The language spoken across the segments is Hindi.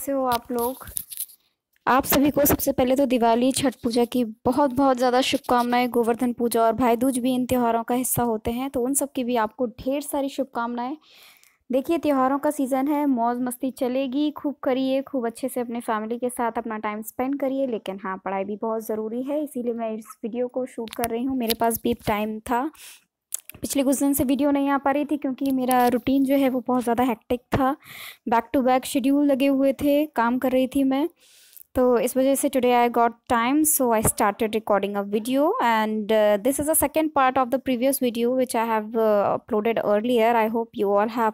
कैसे हो आप लोग आप सभी को सबसे पहले तो दिवाली छठ पूजा की बहुत बहुत ज़्यादा शुभकामनाएं गोवर्धन पूजा और भाई दूज भी इन त्योहारों का हिस्सा होते हैं तो उन सब की भी आपको ढेर सारी शुभकामनाएं देखिए त्योहारों का सीज़न है मौज मस्ती चलेगी खूब करिए खूब अच्छे से अपने फैमिली के साथ अपना टाइम स्पेंड करिए लेकिन हाँ पढ़ाई भी बहुत ज़रूरी है इसीलिए मैं इस वीडियो को शूट कर रही हूँ मेरे पास भी टाइम था पिछले कुछ दिन से वीडियो नहीं आ पा रही थी क्योंकि मेरा रूटीन जो है वो बहुत ज़्यादा हैक्टिक था बैक टू बैक शेड्यूल लगे हुए थे काम कर रही थी मैं तो इस वजह से today I got time so I started recording a video and this is a second part of the previous video which I have uploaded earlier I hope you all have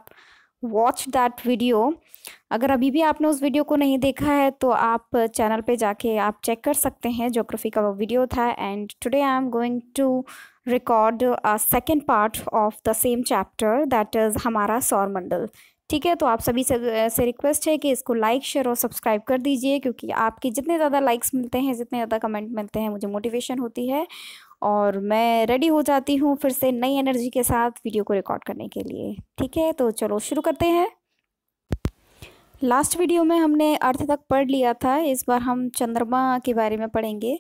watch that video अगर अभी भी आपने उस वीडियो को नहीं देखा है तो आप चैनल पे जाके आप चेक कर सकते हैं जोग्राफी का वो वीडियो था and today I am going to record a second part of the same chapter that is हमारा सौरमंडल ठीक है तो आप सभी से, से रिक्वेस्ट है कि इसको लाइक शेयर और सब्सक्राइब कर दीजिए क्योंकि आपके जितने ज़्यादा लाइक्स मिलते हैं जितने ज़्यादा कमेंट मिलते हैं मुझे मोटिवेशन होती है और मैं रेडी हो जाती हूँ फिर से नई एनर्जी के साथ वीडियो को रिकॉर्ड करने के लिए ठीक है तो चलो शुरू करते हैं लास्ट वीडियो में हमने अर्थ तक पढ़ लिया था इस बार हम चंद्रमा के बारे में पढ़ेंगे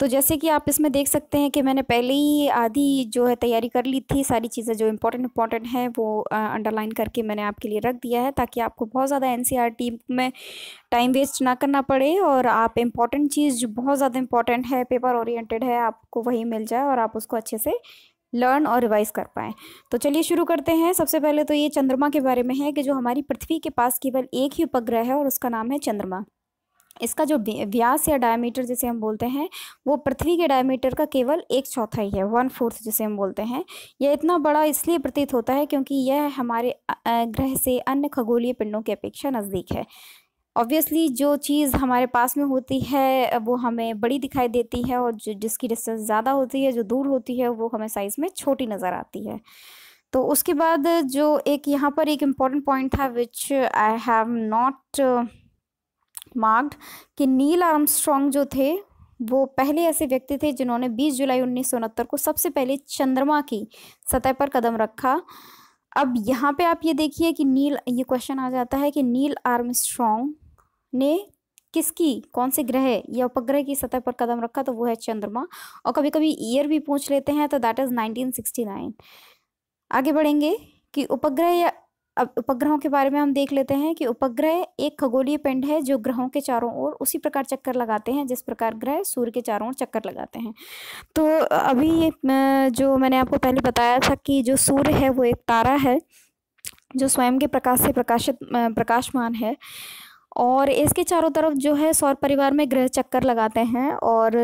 तो जैसे कि आप इसमें देख सकते हैं कि मैंने पहले ही आधी जो है तैयारी कर ली थी सारी चीज़ें जो इम्पोर्टेंट इम्पॉर्टेंट हैं वो अंडरलाइन करके मैंने आपके लिए रख दिया है ताकि आपको बहुत ज़्यादा एन e में टाइम वेस्ट ना करना पड़े और आप इम्पॉर्टेंट चीज़ जो बहुत ज़्यादा इम्पॉर्टेंट है पेपर ओरिएंटेड है आपको वही मिल जाए और आप उसको अच्छे से लर्न और रिवाइज कर पाएँ तो चलिए शुरू करते हैं सबसे पहले तो ये चंद्रमा के बारे में है कि जो हमारी पृथ्वी के पास केवल एक ही उपग्रह है और उसका नाम है चंद्रमा इसका जो व्यास या डायमीटर जिसे हम बोलते हैं वो पृथ्वी के डायमीटर का केवल एक चौथाई है वन फोर्थ जिसे हम बोलते हैं यह इतना बड़ा इसलिए प्रतीत होता है क्योंकि यह हमारे ग्रह से अन्य खगोलीय पिंडों की अपेक्षा नज़दीक है ऑब्वियसली जो चीज़ हमारे पास में होती है वो हमें बड़ी दिखाई देती है और जो जिसकी डिस्टेंस ज़्यादा होती है जो दूर होती है वो हमें साइज़ में छोटी नज़र आती है तो उसके बाद जो एक यहाँ पर एक इम्पॉर्टेंट पॉइंट था which I have not marked कि नील आर्मस्ट्रॉन्ग जो थे वो पहले ऐसे व्यक्ति थे जिन्होंने 20 जुलाई उन्नीस को सबसे पहले चंद्रमा की सतह पर कदम रखा अब यहाँ पे आप ये देखिए कि नील ये क्वेश्चन आ जाता है कि नील आर्मस्ट्रॉन्ग ने किसकी कौन से ग्रह या उपग्रह की सतह पर कदम रखा तो वो है चंद्रमा और कभी कभी ईयर भी पूछ लेते हैं तो दैट इज़ नाइनटीन आगे बढ़ेंगे कि उपग्रह या अब उपग्रहों के बारे में हम देख लेते हैं कि उपग्रह एक खगोलीय पिंड है जो ग्रहों के चारों ओर उसी प्रकार चक्कर लगाते हैं जिस प्रकार ग्रह सूर्य के चारों ओर चक्कर लगाते हैं तो अभी जो मैंने आपको पहले बताया था कि जो सूर्य है वो एक तारा है जो स्वयं के प्रकाश से प्रकाशित प्रकाशमान है और इसके चारों तरफ जो है सौर परिवार में ग्रह चक्कर लगाते हैं और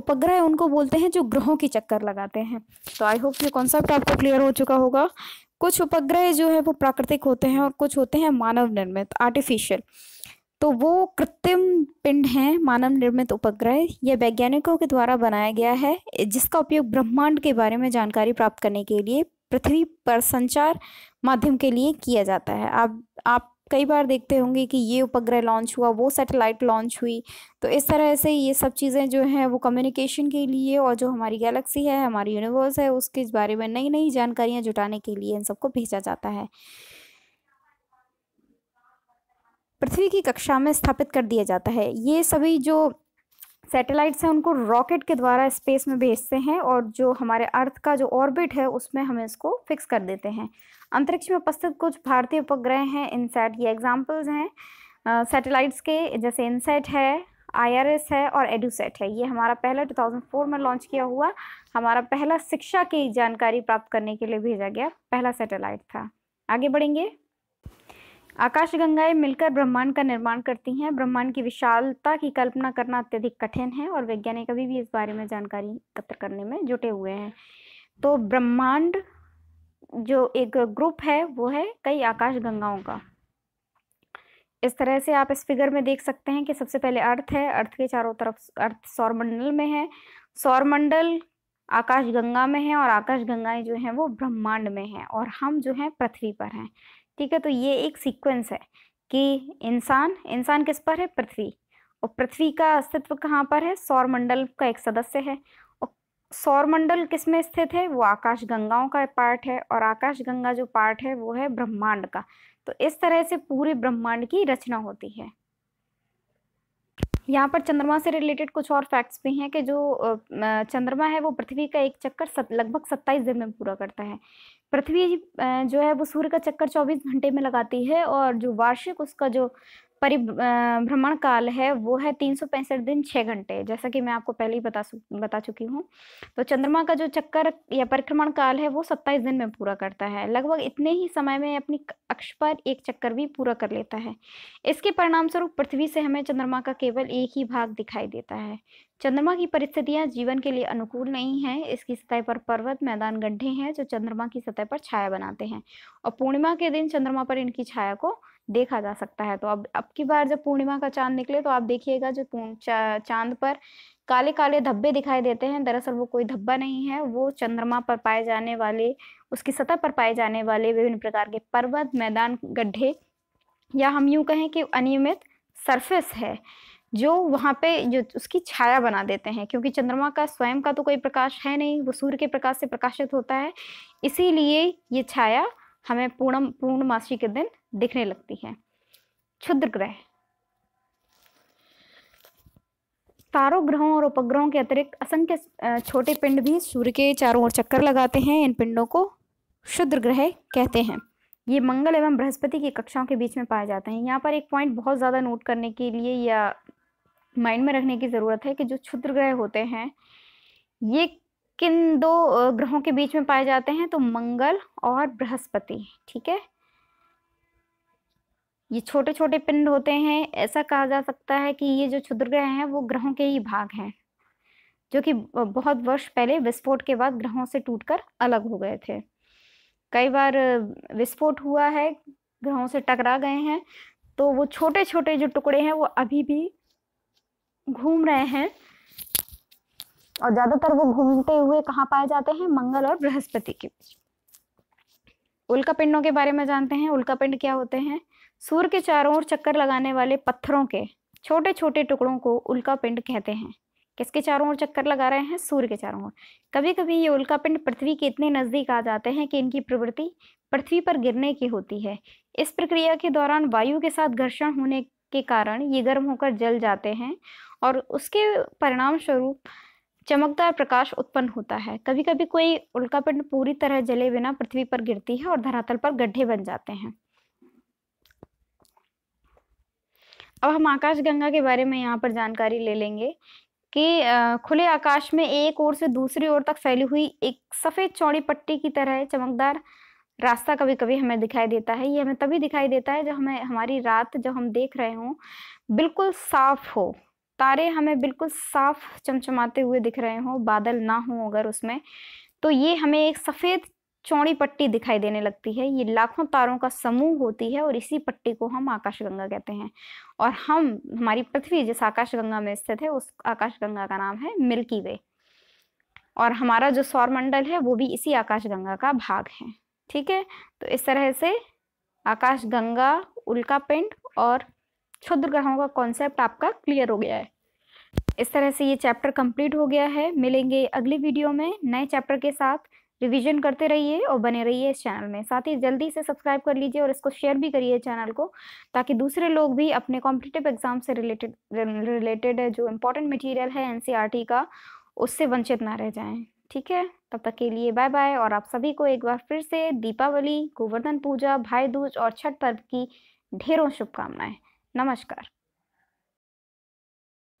उपग्रह उनको बोलते हैं जो ग्रहों की चक्कर लगाते हैं तो आई होप ये कॉन्सेप्ट आपको क्लियर हो चुका होगा कुछ उपग्रह जो है वो प्राकृतिक होते हैं और कुछ होते हैं मानव निर्मित आर्टिफिशियल तो वो कृत्रिम पिंड है मानव निर्मित उपग्रह यह वैज्ञानिकों के द्वारा बनाया गया है जिसका उपयोग ब्रह्मांड के बारे में जानकारी प्राप्त करने के लिए पृथ्वी पर संचार माध्यम के लिए किया जाता है आप आप कई बार देखते होंगे कि ये उपग्रह लॉन्च हुआ वो सैटेलाइट लॉन्च हुई तो इस तरह से ये सब चीज़ें जो हैं वो कम्युनिकेशन के लिए और जो हमारी गैलेक्सी है हमारी यूनिवर्स है उसके बारे में नई नई जानकारियाँ जुटाने के लिए इन सबको भेजा जाता है पृथ्वी की कक्षा में स्थापित कर दिया जाता है ये सभी जो सैटेलाइट्स हैं उनको रॉकेट के द्वारा स्पेस में भेजते हैं और जो हमारे अर्थ का जो ऑर्बिट है उसमें हमें इसको फिक्स कर देते हैं अंतरिक्ष में उपस्थित कुछ भारतीय उपग्रह हैं इनसेट ये एग्जाम्पल्स हैं सैटेलाइट्स के जैसे इनसेट है आईआरएस है और एडूसेट है ये हमारा पहला 2004 में लॉन्च किया हुआ हमारा पहला शिक्षा की जानकारी प्राप्त करने के लिए भेजा गया पहला सैटेलाइट था आगे बढ़ेंगे आकाश गंगाएं मिलकर ब्रह्मांड का निर्माण करती हैं ब्रह्मांड की विशालता की कल्पना करना अत्यधिक कठिन है और वैज्ञानिक अभी भी इस बारे में जानकारी एकत्र करने में जुटे हुए हैं तो ब्रह्मांड जो एक ग्रुप है वो है कई आकाश गंगाओं का इस तरह से आप इस फिगर में देख सकते हैं कि सबसे पहले अर्थ है अर्थ के चारों तरफ अर्थ सौरमंडल में है सौरमंडल आकाश गंगा में है और आकाश गंगाएं जो हैं वो ब्रह्मांड में हैं और हम जो हैं पृथ्वी पर हैं ठीक है तो ये एक सीक्वेंस है कि इंसान इंसान किस पर है पृथ्वी और पृथ्वी का अस्तित्व कहाँ पर है सौरमंडल का एक सदस्य है सौरमंडल किस में स्थित है वो आकाश गंगाओं का पार्ट है और आकाश गंगा जो पार्ट है वो है ब्रह्मांड का तो इस तरह से पूरे ब्रह्मांड की रचना होती है यहाँ पर चंद्रमा से रिलेटेड कुछ और फैक्ट्स भी हैं कि जो चंद्रमा है वो पृथ्वी का एक चक्कर सत, लगभग सत्ताईस दिन में पूरा करता है पृथ्वी जो है वो सूर्य का चक्कर चौबीस घंटे में लगाती है और जो वार्षिक उसका जो परिभ्रमण काल है वो है तीन सौ पैंसठ दिन छः घंटे जैसा कि मैं आपको पहले ही बता बता चुकी हूँ तो चंद्रमा का जो चक्कर या परिक्रमण काल है वो सत्ताईस दिन में पूरा करता है लगभग इतने ही समय में अपनी अक्ष पर एक चक्कर भी पूरा कर लेता है इसके परिणामस्वरूप पृथ्वी से हमें चंद्रमा का केवल एक ही भाग दिखाई देता है चंद्रमा की परिस्थितियां जीवन के लिए अनुकूल नहीं हैं इसकी सतह पर पर्वत मैदान गड्ढे हैं जो चंद्रमा की सतह पर छाया बनाते हैं और पूर्णिमा के दिन चंद्रमा पर इनकी छाया को देखा जा सकता है तो अब अब की बार जब पूर्णिमा का चांद निकले तो आप देखिएगा जो चांद पर काले काले धब्बे दिखाई देते हैं दरअसल वो कोई धब्बा नहीं है वो चंद्रमा पर पाए जाने वाले उसकी सतह पर पाए जाने वाले विभिन्न प्रकार के पर्वत मैदान गड्ढे या हम यूँ कहें कि अनियमित सरफेस है जो वहाँ पे जो उसकी छाया बना देते हैं क्योंकि चंद्रमा का स्वयं का तो कोई प्रकाश है नहीं वो सूर्य के प्रकाश से प्रकाशित होता है इसीलिए ये छाया हमें पूर्णम पूर्णमासी के दिन दिखने लगती है क्षुद्र ग्रह तारों ग्रहों और उपग्रहों के अतिरिक्त असंख्य छोटे पिंड भी सूर्य के चारों ओर चक्कर लगाते हैं इन पिंडों को क्षुद्र ग्रह कहते हैं ये मंगल एवं बृहस्पति की कक्षाओं के बीच में पाए जाते हैं यहाँ पर एक पॉइंट बहुत ज़्यादा नोट करने के लिए या माइंड में रखने की ज़रूरत है कि जो क्षुद्र ग्रह होते हैं ये किन दो ग्रहों के बीच में पाए जाते हैं तो मंगल और बृहस्पति ठीक है ये छोटे छोटे पिंड होते हैं ऐसा कहा जा सकता है कि ये जो क्षुद्र ग्रह हैं वो ग्रहों के ही भाग हैं जो कि बहुत वर्ष पहले विस्फोट के बाद ग्रहों से टूटकर अलग हो गए थे कई बार विस्फोट हुआ है ग्रहों से टकरा गए हैं तो वो छोटे छोटे जो टुकड़े हैं वो अभी भी घूम रहे हैं और ज्यादातर वो घूमते हुए कहाँ पाए जाते हैं मंगल और बृहस्पति के बीच उल्का पिंडों के बारे में जानते हैं उल्का पिंड क्या होते हैं सूर्य के चारों ओर चक्कर लगाने वाले पत्थरों के छोटे छोटे टुकड़ों को उल्का पिंड कहते हैं किसके चारों ओर चक्कर लगा रहे हैं सूर्य के चारों ओर कभी कभी ये उल्का पिंड पृथ्वी के इतने नज़दीक आ जाते हैं कि इनकी प्रवृत्ति पृथ्वी पर गिरने की होती है इस प्रक्रिया के दौरान वायु के साथ घर्षण होने के कारण ये गर्म होकर जल जाते हैं और उसके परिणाम स्वरूप चमकदार प्रकाश उत्पन्न होता है कभी कभी कोई उल्कापिंड पूरी तरह जले बिना पृथ्वी पर गिरती है और धरातल पर गड्ढे बन जाते हैं अब हम आकाशगंगा के बारे में यहाँ पर जानकारी ले लेंगे कि खुले आकाश में एक ओर से दूसरी ओर तक फैली हुई एक सफ़ेद चौड़ी पट्टी की तरह चमकदार रास्ता कभी कभी हमें दिखाई देता है ये हमें तभी दिखाई देता है जब हमें हमारी रात जब हम देख रहे हों बिल्कुल साफ हो तारे हमें बिल्कुल साफ चमचमाते हुए दिख रहे हों बादल ना हो अगर उसमें तो ये हमें एक सफ़ेद चौड़ी पट्टी दिखाई देने लगती है ये लाखों तारों का समूह होती है और इसी पट्टी को हम आकाशगंगा कहते हैं और हम हमारी पृथ्वी जिस आकाशगंगा में स्थित है उस आकाशगंगा का नाम है मिल्की वे और हमारा जो सौरमंडल है वो भी इसी आकाशगंगा का भाग है ठीक है तो इस तरह से गंगा उल्का पिंड और क्षुद्र ग्रहों का कॉन्सेप्ट आपका क्लियर हो गया है इस तरह से ये चैप्टर कंप्लीट हो गया है मिलेंगे अगली वीडियो में नए चैप्टर के साथ रिवीजन करते रहिए और बने रहिए इस चैनल में साथ ही जल्दी से सब्सक्राइब कर लीजिए और इसको शेयर भी करिए चैनल को ताकि दूसरे लोग भी अपने कॉम्पिटेटिव एग्जाम से रिलेटेड रिलेटेड जो इम्पोर्टेंट मटेरियल है एनसीईआरटी e का उससे वंचित ना रह जाएं ठीक है तब तक के लिए बाय बाय और आप सभी को एक बार फिर से दीपावली गोवर्धन पूजा भाई दूज और छठ पर्व की ढेरों शुभकामनाएं नमस्कार